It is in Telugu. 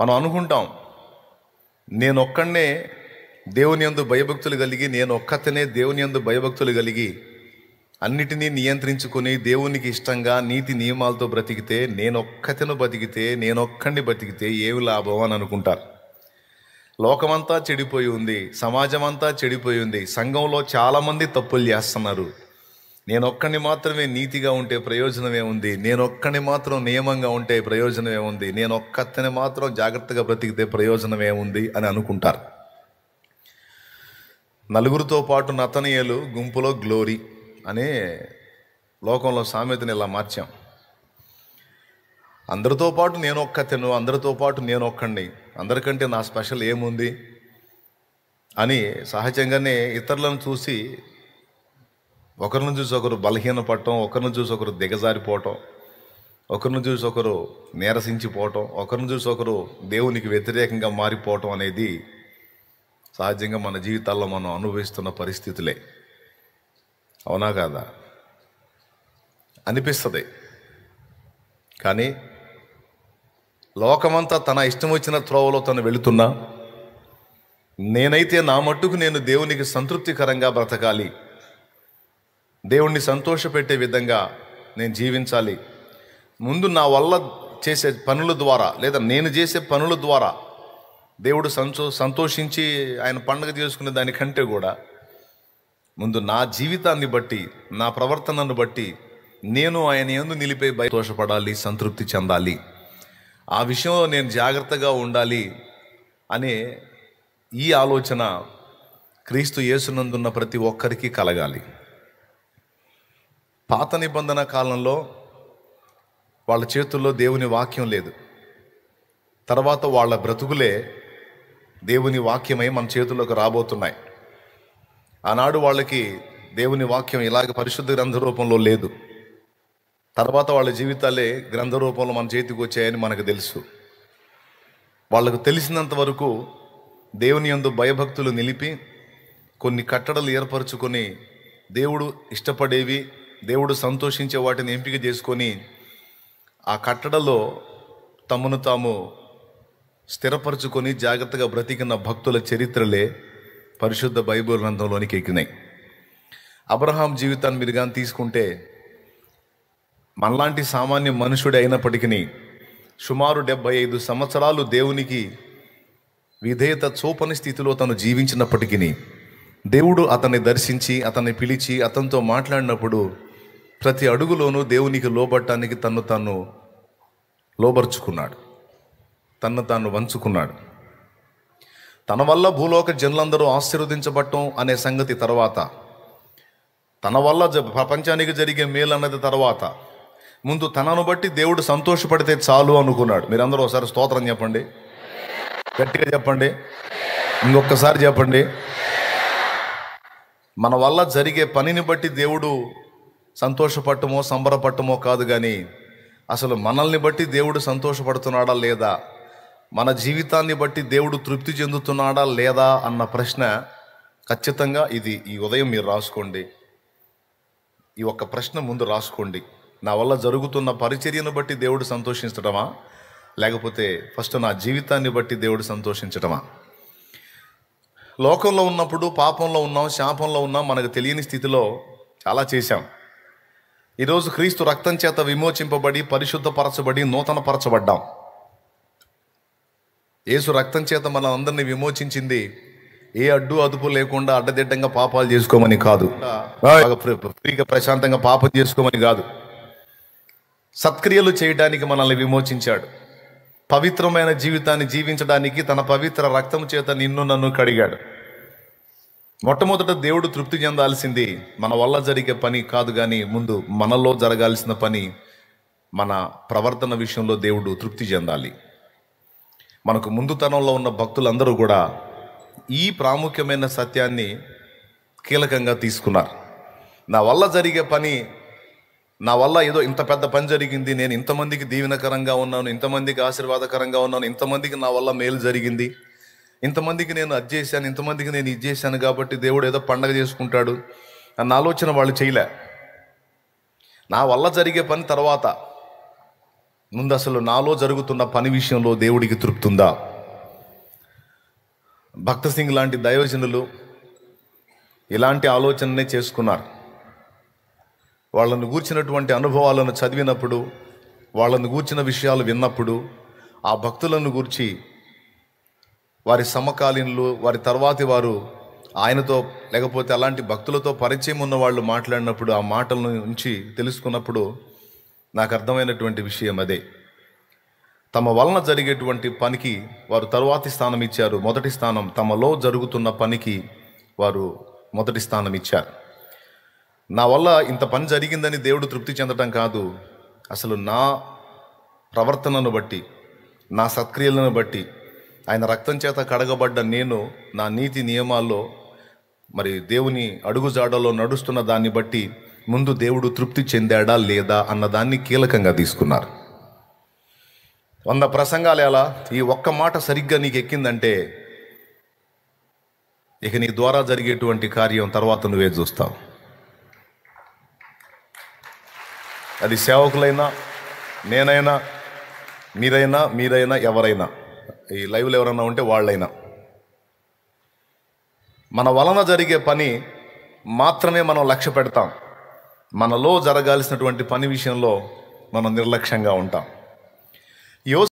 మనం అనుకుంటాం నేను దేవుని ఎందు భయభక్తులు కలిగి నేను ఒక్కతనే దేవుని ఎందు భయభక్తులు కలిగి అన్నిటినీ నియంత్రించుకొని దేవునికి ఇష్టంగా నీతి నియమాలతో బ్రతికితే నేనొక్కతను బతికితే నేనొక్కడిని బతికితే ఏమి లాభం అని అనుకుంటారు లోకమంతా చెడిపోయి ఉంది సమాజం అంతా చెడిపోయి ఉంది సంఘంలో చాలామంది తప్పులు చేస్తున్నారు నేను ఒక్కడిని మాత్రమే నీతిగా ఉంటే ప్రయోజనమే ఉంది నేను ఒక్కడిని మాత్రం నియమంగా ఉంటే ప్రయోజనమే ఉంది నేను ఒక్కతని మాత్రం జాగ్రత్తగా బ్రతికితే ప్రయోజనమే ఉంది అని అనుకుంటారు నలుగురితో పాటు నతనీయులు గుంపులో గ్లోరీ అనే లోకంలో సామెతని ఇలా మార్చాం అందరితో పాటు నేను ఒక్కతెను అందరితో పాటు నేను ఒక్కడిని అందరికంటే నా స్పెషల్ ఏముంది అని సహజంగానే ఇతరులను చూసి ఒకరిని చూసి ఒకరు బలహీనపడటం ఒకరిని చూసి ఒకరు దిగజారిపోవటం ఒకరిని చూసి ఒకరు నీరసించిపోవటం ఒకరిని చూసి ఒకరు దేవునికి వ్యతిరేకంగా మారిపోవటం అనేది సహజంగా మన జీవితాల్లో మనం అనుభవిస్తున్న పరిస్థితులే అవునా కాదా అనిపిస్తుంది కానీ లోకమంతా తన ఇష్టం వచ్చిన త్రోవలో తను వెళుతున్నా నేనైతే నా మట్టుకు నేను దేవునికి సంతృప్తికరంగా బ్రతకాలి దేవుణ్ణి సంతోషపెట్టే విధంగా నేను జీవించాలి ముందు నా వల్ల చేసే పనుల ద్వారా లేదా నేను చేసే పనుల ద్వారా దేవుడు సంతో సంతోషించి ఆయన పండుగ చేసుకునే దానికంటే కూడా ముందు నా జీవితాన్ని బట్టి నా ప్రవర్తనను బట్టి నేను ఆయన ఎందు నిలిపే సంతోషపడాలి సంతృప్తి చెందాలి ఆ విషయంలో నేను జాగ్రత్తగా ఉండాలి అనే ఈ ఆలోచన క్రీస్తు యేసునందున్న ప్రతి ఒక్కరికి కలగాలి పాత నిబంధన కాలంలో వాళ్ళ చేతుల్లో దేవుని వాక్యం లేదు తర్వాత వాళ్ళ బ్రతుకులే దేవుని వాక్యమై మన చేతుల్లోకి రాబోతున్నాయి ఆనాడు వాళ్ళకి దేవుని వాక్యం ఇలాగ పరిశుద్ధ గ్రంథ రూపంలో లేదు తర్వాత వాళ్ళ జీవితాలే గ్రంథ రూపంలో మన చేతికి వచ్చాయని మనకు తెలుసు వాళ్ళకు తెలిసినంత వరకు దేవుని యందు భయభక్తులు నిలిపి కొన్ని కట్టడలు ఏర్పరచుకొని దేవుడు ఇష్టపడేవి దేవుడు సంతోషించే వాటిని ఎంపిక చేసుకొని ఆ కట్టడలో తమను తాము స్థిరపరచుకొని జాగ్రత్తగా బ్రతికిన భక్తుల చరిత్రలే పరిశుద్ధ బైబుల్ గ్రంథంలోనికి ఎక్కినాయి అబ్రహాం జీవితాన్ని మీరు కానీ తీసుకుంటే మనలాంటి సామాన్య మనుషుడే అయినప్పటికీ సుమారు డెబ్బై ఐదు సంవత్సరాలు దేవునికి విధేయత చూపని స్థితిలో తను జీవించినప్పటికీ దేవుడు అతన్ని దర్శించి అతన్ని పిలిచి అతనితో మాట్లాడినప్పుడు ప్రతి అడుగులోనూ దేవునికి లోబట్టడానికి తను తాను లోబర్చుకున్నాడు తను తాను వంచుకున్నాడు తన వల్ల భూలోక జనులందరూ ఆశీర్వదించబట్టం అనే సంగతి తర్వాత తన వల్ల ప్రపంచానికి జరిగే మేలు అన్నది తర్వాత ముందు తనను బట్టి దేవుడు సంతోషపడితే చాలు అనుకున్నాడు మీరందరూ ఒకసారి స్తోత్రం చెప్పండి గట్టిగా చెప్పండి ఇంకొకసారి చెప్పండి మన వల్ల జరిగే పనిని బట్టి దేవుడు సంతోషపట్టమో సంబరపట్టమో కాదు కానీ అసలు మనల్ని బట్టి దేవుడు సంతోషపడుతున్నాడా లేదా మన జీవితాన్ని బట్టి దేవుడు తృప్తి చెందుతున్నాడా లేదా అన్న ప్రశ్న ఖచ్చితంగా ఇది ఈ ఉదయం మీరు రాసుకోండి ఈ ఒక్క ప్రశ్న ముందు రాసుకోండి నా వల్ల జరుగుతున్న పరిచర్యను బట్టి దేవుడు సంతోషించడమా లేకపోతే ఫస్ట్ నా జీవితాన్ని బట్టి దేవుడు సంతోషించడమా లోకంలో ఉన్నప్పుడు పాపంలో ఉన్నాం శాపంలో ఉన్నాం మనకు తెలియని స్థితిలో చాలా చేశాం ఈరోజు క్రీస్తు రక్తం చేత విమోచింపబడి పరిశుద్ధపరచబడి నూతనపరచబడ్డాం యేసు రక్తం చేత మనం అందరినీ విమోచించింది ఏ అడ్డు అదుపు లేకుండా అడ్డదిడ్డంగా పాపాలు చేసుకోమని కాదు ఫ్రీగా ప్రశాంతంగా పాపం చేసుకోమని కాదు సత్క్రియలు చేయడానికి మనల్ని విమోచించాడు పవిత్రమైన జీవితాన్ని జీవించడానికి తన పవిత్ర రక్తం చేత నిన్ను నన్ను కడిగాడు మొట్టమొదట దేవుడు తృప్తి చెందాల్సింది మన వల్ల జరిగే పని కాదు కానీ ముందు మనలో జరగాల్సిన పని మన ప్రవర్తన విషయంలో దేవుడు తృప్తి చెందాలి మనకు ముందుతనంలో ఉన్న భక్తులందరూ కూడా ఈ ప్రాముఖ్యమైన సత్యాన్ని కీలకంగా తీసుకున్నారు నా వల్ల జరిగే పని నా వల్ల ఏదో ఇంత పెద్ద పని జరిగింది నేను ఇంతమందికి దీవెనకరంగా ఉన్నాను ఇంతమందికి ఆశీర్వాదకరంగా ఉన్నాను ఇంతమందికి నా వల్ల మేలు జరిగింది ఇంతమందికి నేను అది చేశాను ఇంతమందికి నేను ఇది చేశాను కాబట్టి దేవుడు ఏదో పండగ చేసుకుంటాడు అన్న ఆలోచన వాళ్ళు చేయలే నా వల్ల జరిగే పని తర్వాత ముందు అసలు నాలో జరుగుతున్న పని విషయంలో దేవుడికి ఉందా భక్త సింగ్ లాంటి దయోజనులు ఇలాంటి ఆలోచననే చేసుకున్నారు వాళ్ళను గూర్చినటువంటి అనుభవాలను చదివినప్పుడు వాళ్ళను గూర్చిన విషయాలు విన్నప్పుడు ఆ భక్తులను గూర్చి వారి సమకాలీనులు వారి తర్వాతి వారు ఆయనతో లేకపోతే అలాంటి భక్తులతో పరిచయం ఉన్న వాళ్ళు మాట్లాడినప్పుడు ఆ మాటల నుంచి తెలుసుకున్నప్పుడు నాకు అర్థమైనటువంటి విషయం అదే తమ వలన జరిగేటువంటి పనికి వారు తరువాతి స్థానం ఇచ్చారు మొదటి స్థానం తమలో జరుగుతున్న పనికి వారు మొదటి స్థానం ఇచ్చారు నా వల్ల ఇంత పని జరిగిందని దేవుడు తృప్తి చెందటం కాదు అసలు నా ప్రవర్తనను బట్టి నా సత్క్రియలను బట్టి ఆయన రక్తం చేత కడగబడ్డ నేను నా నీతి నియమాల్లో మరి దేవుని అడుగుజాడలో నడుస్తున్న దాన్ని బట్టి ముందు దేవుడు తృప్తి చెందాడా లేదా అన్నదాన్ని కీలకంగా తీసుకున్నారు వంద ప్రసంగాలు ఎలా ఈ ఒక్క మాట సరిగ్గా నీకు ఎక్కిందంటే ఇక నీ ద్వారా జరిగేటువంటి కార్యం తర్వాత నువ్వే చూస్తావు అది సేవకులైనా నేనైనా మీరైనా మీరైనా ఎవరైనా ఈ లైవ్లు ఎవరన్నా ఉంటే వాళ్ళైనా మన వలన జరిగే పని మాత్రమే మనం లక్ష్య పెడతాం మనలో జరగాల్సినటువంటి పని విషయంలో మనం నిర్లక్ష్యంగా ఉంటాం